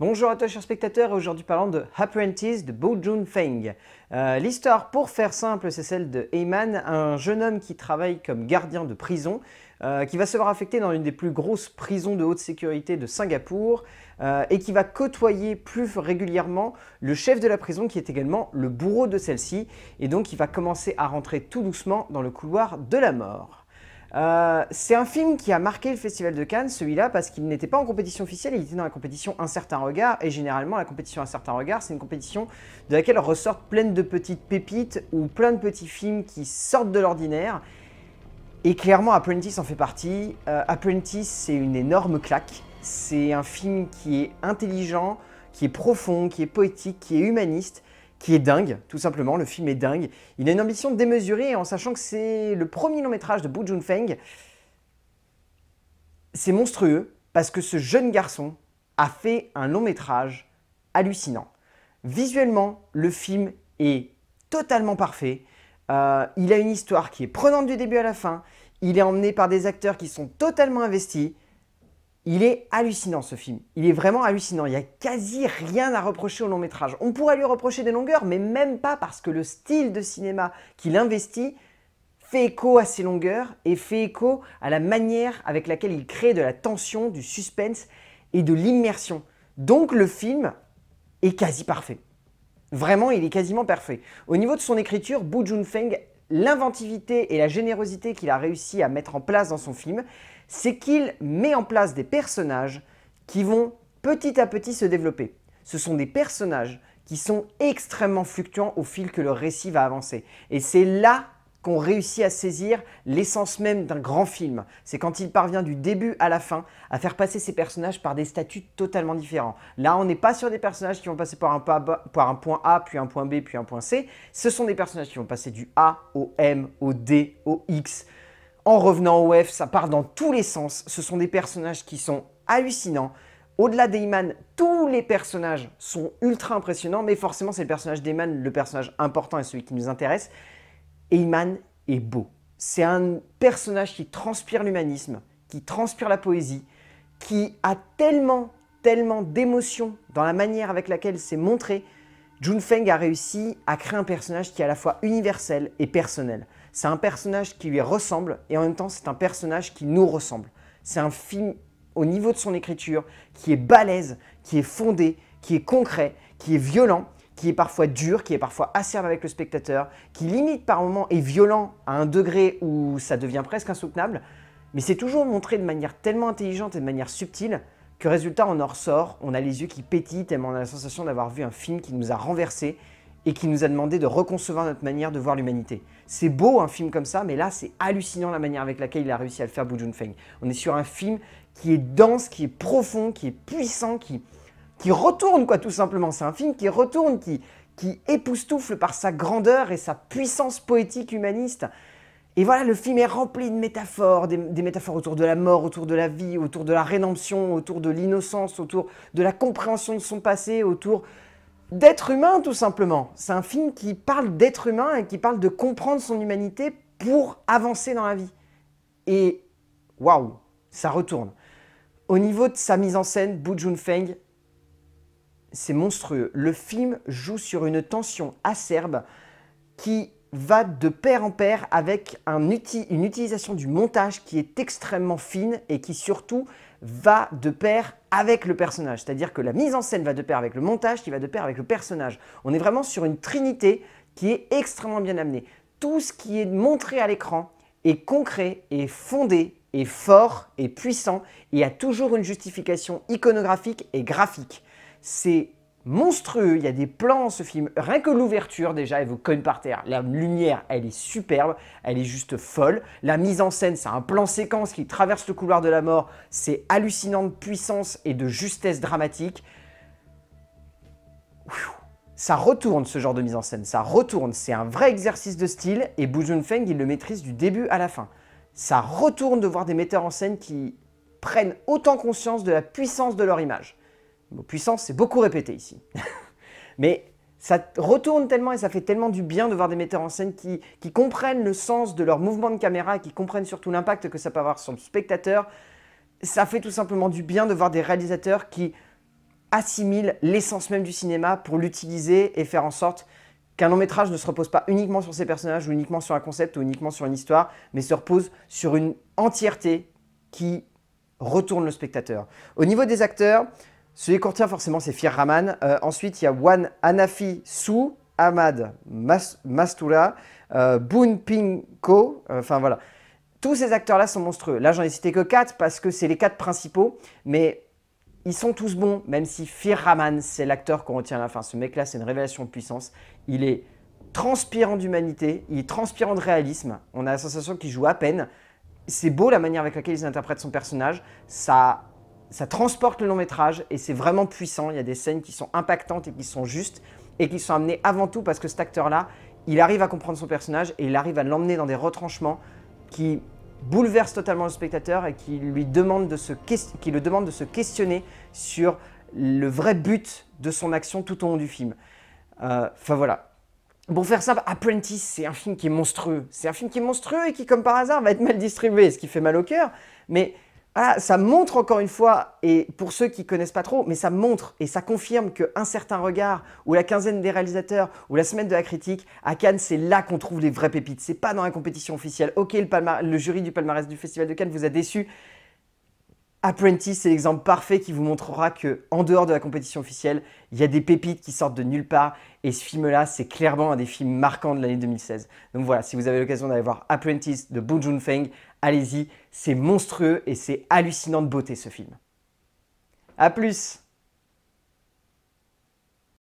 Bonjour à toi chers spectateurs, aujourd'hui parlons de Apprentice de Bo Jun Feng. Euh, l'histoire pour faire simple c'est celle de Heyman, un jeune homme qui travaille comme gardien de prison, euh, qui va se voir affecté dans une des plus grosses prisons de haute sécurité de Singapour euh, et qui va côtoyer plus régulièrement le chef de la prison qui est également le bourreau de celle-ci et donc il va commencer à rentrer tout doucement dans le couloir de la mort. Euh, c'est un film qui a marqué le Festival de Cannes, celui-là, parce qu'il n'était pas en compétition officielle, il était dans la compétition Un certain regard, et généralement la compétition Un certain regard, c'est une compétition de laquelle ressortent plein de petites pépites ou plein de petits films qui sortent de l'ordinaire. Et clairement, Apprentice en fait partie. Euh, Apprentice, c'est une énorme claque. C'est un film qui est intelligent, qui est profond, qui est poétique, qui est humaniste qui est dingue, tout simplement. Le film est dingue. Il a une ambition démesurée en sachant que c'est le premier long métrage de Bu Jun Feng. C'est monstrueux parce que ce jeune garçon a fait un long métrage hallucinant. Visuellement, le film est totalement parfait. Euh, il a une histoire qui est prenante du début à la fin. Il est emmené par des acteurs qui sont totalement investis. Il est hallucinant ce film. Il est vraiment hallucinant. Il n'y a quasi rien à reprocher au long métrage. On pourrait lui reprocher des longueurs, mais même pas parce que le style de cinéma qu'il investit fait écho à ses longueurs et fait écho à la manière avec laquelle il crée de la tension, du suspense et de l'immersion. Donc le film est quasi parfait. Vraiment, il est quasiment parfait. Au niveau de son écriture, Bu Junfeng, l'inventivité et la générosité qu'il a réussi à mettre en place dans son film, c'est qu'il met en place des personnages qui vont petit à petit se développer. Ce sont des personnages qui sont extrêmement fluctuants au fil que le récit va avancer. Et c'est là qu'on réussit à saisir l'essence même d'un grand film. C'est quand il parvient du début à la fin à faire passer ses personnages par des statuts totalement différents. Là, on n'est pas sur des personnages qui vont passer par un, par un point A, puis un point B, puis un point C. Ce sont des personnages qui vont passer du A au M, au D, au X en revenant au F, ça part dans tous les sens. Ce sont des personnages qui sont hallucinants. Au-delà d'Eyman, tous les personnages sont ultra impressionnants, mais forcément c'est le personnage d'Eyman, le personnage important et celui qui nous intéresse. Eyman est beau. C'est un personnage qui transpire l'humanisme, qui transpire la poésie, qui a tellement, tellement d'émotions dans la manière avec laquelle c'est montré. Jun Feng a réussi à créer un personnage qui est à la fois universel et personnel. C'est un personnage qui lui ressemble et en même temps c'est un personnage qui nous ressemble. C'est un film au niveau de son écriture qui est balèze, qui est fondé, qui est concret, qui est violent, qui est parfois dur, qui est parfois acerbe avec le spectateur, qui limite par moments et violent à un degré où ça devient presque insoutenable, mais c'est toujours montré de manière tellement intelligente et de manière subtile que résultat on en ressort, on a les yeux qui pétillent tellement on a la sensation d'avoir vu un film qui nous a renversés et qui nous a demandé de reconcevoir notre manière de voir l'humanité. C'est beau un film comme ça, mais là c'est hallucinant la manière avec laquelle il a réussi à le faire, Bu Junfeng. feng On est sur un film qui est dense, qui est profond, qui est puissant, qui, qui retourne quoi tout simplement. C'est un film qui retourne, qui, qui époustoufle par sa grandeur et sa puissance poétique humaniste. Et voilà, le film est rempli de métaphores, des, des, métaphores autour de la mort, autour de la vie, autour de la rédemption, autour de l'innocence, autour de la compréhension de son passé, autour d'être humain tout simplement. C'est un film qui parle d'être humain et qui parle de comprendre son humanité pour avancer dans la vie. Et waouh, ça retourne. Au niveau de sa mise en scène, Bu Feng, c'est monstrueux. Le film joue sur une tension acerbe qui va de pair en pair avec une utilisation du montage qui est extrêmement fine et qui surtout va de pair avec le personnage. C'est-à-dire que la mise en scène va de pair avec le montage qui va de pair avec le personnage. On est vraiment sur une trinité qui est extrêmement bien amenée. Tout ce qui est montré à l'écran est concret, est fondé, est fort, est puissant et a toujours une justification iconographique et graphique. C'est monstrueux. Il y a des plans ce film. Rien que l'ouverture, déjà, elle vous cogne par terre. La lumière, elle est superbe. Elle est juste folle. La mise en scène, c'est un plan séquence qui traverse le couloir de la mort. C'est hallucinant de puissance et de justesse dramatique. Ça retourne ce genre de mise en scène, ça retourne, c'est un vrai exercice de style et Boo Feng il le maîtrise du début à la fin. Ça retourne de voir des metteurs en scène qui prennent autant conscience de la puissance de leur image. Le mot puissance, c'est beaucoup répété ici. Mais ça retourne tellement et ça fait tellement du bien de voir des metteurs en scène qui, qui comprennent le sens de leur mouvement de caméra et qui comprennent surtout l'impact que ça peut avoir sur le spectateur. Ça fait tout simplement du bien de voir des réalisateurs qui assimilent l'essence même du cinéma pour l'utiliser et faire en sorte qu'un long métrage ne se repose pas uniquement sur ses personnages ou uniquement sur un concept ou uniquement sur une histoire, mais se repose sur une entièreté qui retourne le spectateur. Au niveau des acteurs, celui retient, forcément, c'est Fir Rahman. Euh, ensuite, il y a Wan Anafi Sou, Ahmad Mas Mastoula, euh, Ping Boon euh, Enfin, voilà. Tous ces acteurs-là sont monstrueux. Là, j'en ai cité que 4 parce que c'est les 4 principaux. Mais ils sont tous bons, même si Fir Rahman, c'est l'acteur qu'on retient à la fin. Ce mec-là, c'est une révélation de puissance. Il est transpirant d'humanité, il est transpirant de réalisme. On a la sensation qu'il joue à peine. C'est beau la manière avec laquelle ils interprètent son personnage. Ça ça transporte le long métrage et c'est vraiment puissant. Il y a des scènes qui sont impactantes et qui sont justes et qui sont amenées avant tout parce que cet acteur-là, il arrive à comprendre son personnage et il arrive à l'emmener dans des retranchements qui bouleversent totalement le spectateur et qui, lui demande de se qui le demande de se questionner sur le vrai but de son action tout au long du film. Euh, enfin voilà. Pour faire simple, Apprentice, c'est un film qui est monstrueux. C'est un film qui est monstrueux et qui, comme par hasard, va être mal distribué, ce qui fait mal au cœur. Mais voilà, ah, ça montre encore une fois, et pour ceux qui connaissent pas trop, mais ça montre et ça confirme qu'un certain regard, ou la quinzaine des réalisateurs, ou la semaine de la critique, à Cannes, c'est là qu'on trouve les vraies pépites. C'est pas dans la compétition officielle. Ok, le, jury du palmarès du Festival de Cannes vous a déçu. Apprentice, c'est l'exemple parfait qui vous montrera que, en dehors de la compétition officielle, il y a des pépites qui sortent de nulle part. Et ce film-là, c'est clairement un des films marquants de l'année 2016. Donc voilà, si vous avez l'occasion d'aller voir Apprentice de Bo Joon-feng, Allez-y, c'est monstrueux et c'est hallucinant de beauté ce film. A plus